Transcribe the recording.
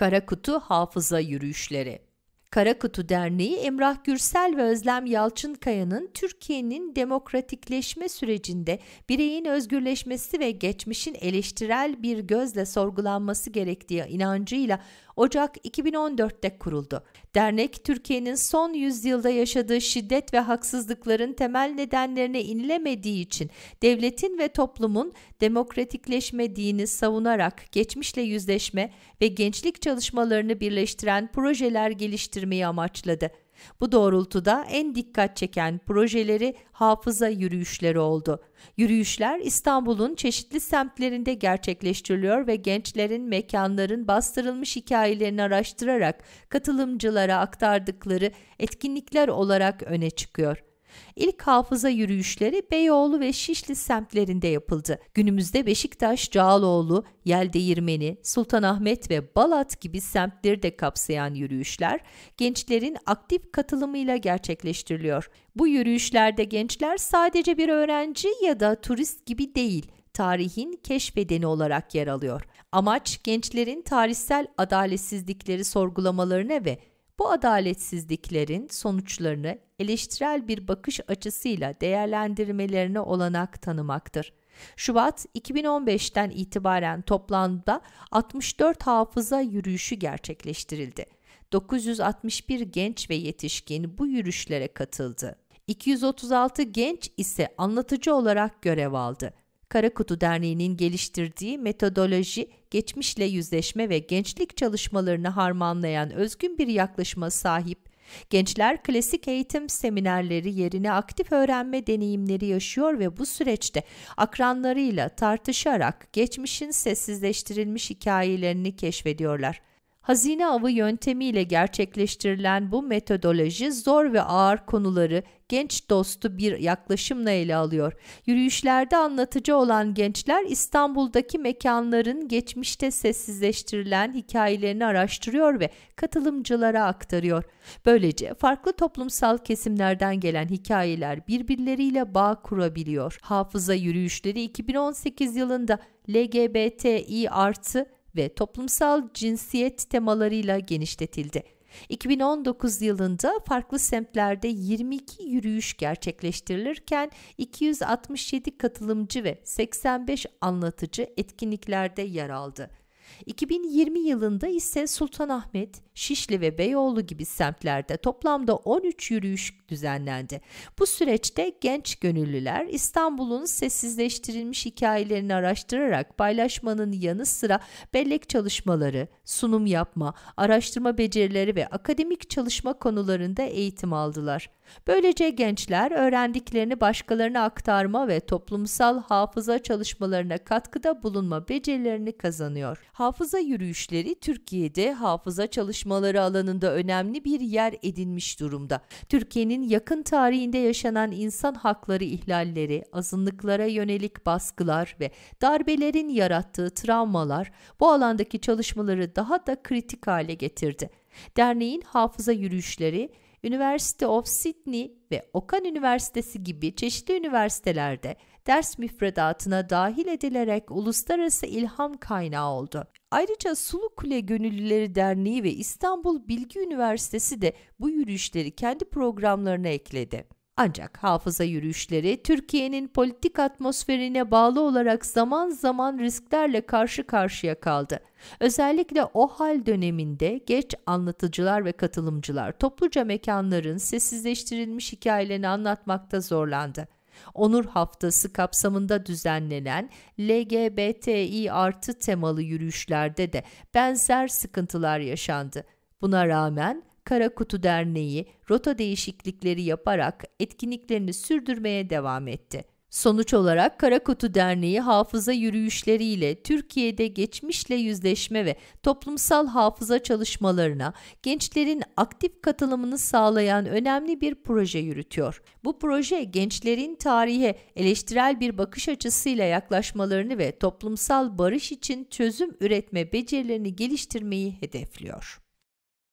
Karakutu Hafıza Yürüyüşleri Karakutu Derneği Emrah Gürsel ve Özlem Yalçınkaya'nın Türkiye'nin demokratikleşme sürecinde bireyin özgürleşmesi ve geçmişin eleştirel bir gözle sorgulanması gerektiği inancıyla Ocak 2014'te kuruldu. Dernek Türkiye'nin son yüzyılda yaşadığı şiddet ve haksızlıkların temel nedenlerine inilemediği için devletin ve toplumun demokratikleşmediğini savunarak geçmişle yüzleşme ve gençlik çalışmalarını birleştiren projeler geliştirmeyi amaçladı. Bu doğrultuda en dikkat çeken projeleri hafıza yürüyüşleri oldu. Yürüyüşler İstanbul'un çeşitli semtlerinde gerçekleştiriliyor ve gençlerin mekanların bastırılmış hikayelerini araştırarak katılımcılara aktardıkları etkinlikler olarak öne çıkıyor. İlk hafıza yürüyüşleri Beyoğlu ve Şişli semtlerinde yapıldı. Günümüzde Beşiktaş, Cağaloğlu, Yeldeğirmeni, Sultanahmet ve Balat gibi semtleri de kapsayan yürüyüşler gençlerin aktif katılımıyla gerçekleştiriliyor. Bu yürüyüşlerde gençler sadece bir öğrenci ya da turist gibi değil, tarihin keşfedeni olarak yer alıyor. Amaç gençlerin tarihsel adaletsizlikleri sorgulamalarına ve bu adaletsizliklerin sonuçlarını eleştirel bir bakış açısıyla değerlendirmelerine olanak tanımaktır. Şubat 2015'ten itibaren toplamda 64 hafıza yürüyüşü gerçekleştirildi. 961 genç ve yetişkin bu yürüyüşlere katıldı. 236 genç ise anlatıcı olarak görev aldı. Karakutu Derneği'nin geliştirdiği metodoloji, geçmişle yüzleşme ve gençlik çalışmalarını harmanlayan özgün bir yaklaşıma sahip. Gençler klasik eğitim seminerleri yerine aktif öğrenme deneyimleri yaşıyor ve bu süreçte akranlarıyla tartışarak geçmişin sessizleştirilmiş hikayelerini keşfediyorlar hazine avı yöntemiyle gerçekleştirilen bu metodoloji zor ve ağır konuları genç dostu bir yaklaşımla ele alıyor. Yürüyüşlerde anlatıcı olan gençler İstanbul'daki mekanların geçmişte sessizleştirilen hikayelerini araştırıyor ve katılımcılara aktarıyor. Böylece farklı toplumsal kesimlerden gelen hikayeler birbirleriyle bağ kurabiliyor. Hafıza yürüyüşleri 2018 yılında LGBTİ artı ve toplumsal cinsiyet temalarıyla genişletildi. 2019 yılında farklı semtlerde 22 yürüyüş gerçekleştirilirken 267 katılımcı ve 85 anlatıcı etkinliklerde yer aldı. 2020 yılında ise Sultanahmet, Şişli ve Beyoğlu gibi semtlerde toplamda 13 yürüyüş düzenlendi. Bu süreçte genç gönüllüler İstanbul'un sessizleştirilmiş hikayelerini araştırarak paylaşmanın yanı sıra bellek çalışmaları, sunum yapma, araştırma becerileri ve akademik çalışma konularında eğitim aldılar. Böylece gençler öğrendiklerini başkalarına aktarma ve toplumsal hafıza çalışmalarına katkıda bulunma becerilerini kazanıyor. Hafıza yürüyüşleri Türkiye'de hafıza çalışmaları alanında önemli bir yer edinmiş durumda. Türkiye'nin yakın tarihinde yaşanan insan hakları ihlalleri, azınlıklara yönelik baskılar ve darbelerin yarattığı travmalar bu alandaki çalışmaları daha da kritik hale getirdi. Derneğin hafıza yürüyüşleri University of Sydney ve Okan Üniversitesi gibi çeşitli üniversitelerde ders müfredatına dahil edilerek uluslararası ilham kaynağı oldu. Ayrıca Sulu Kule Gönüllüleri Derneği ve İstanbul Bilgi Üniversitesi de bu yürüyüşleri kendi programlarına ekledi. Ancak hafıza yürüyüşleri Türkiye'nin politik atmosferine bağlı olarak zaman zaman risklerle karşı karşıya kaldı. Özellikle o hal döneminde geç anlatıcılar ve katılımcılar topluca mekanların sessizleştirilmiş hikayelerini anlatmakta zorlandı. Onur Haftası kapsamında düzenlenen LGBTİ artı temalı yürüyüşlerde de benzer sıkıntılar yaşandı. Buna rağmen Kara Kutu Derneği rota değişiklikleri yaparak etkinliklerini sürdürmeye devam etti. Sonuç olarak Kara Kutu Derneği hafıza yürüyüşleriyle Türkiye'de geçmişle yüzleşme ve toplumsal hafıza çalışmalarına gençlerin aktif katılımını sağlayan önemli bir proje yürütüyor. Bu proje gençlerin tarihe eleştirel bir bakış açısıyla yaklaşmalarını ve toplumsal barış için çözüm üretme becerilerini geliştirmeyi hedefliyor.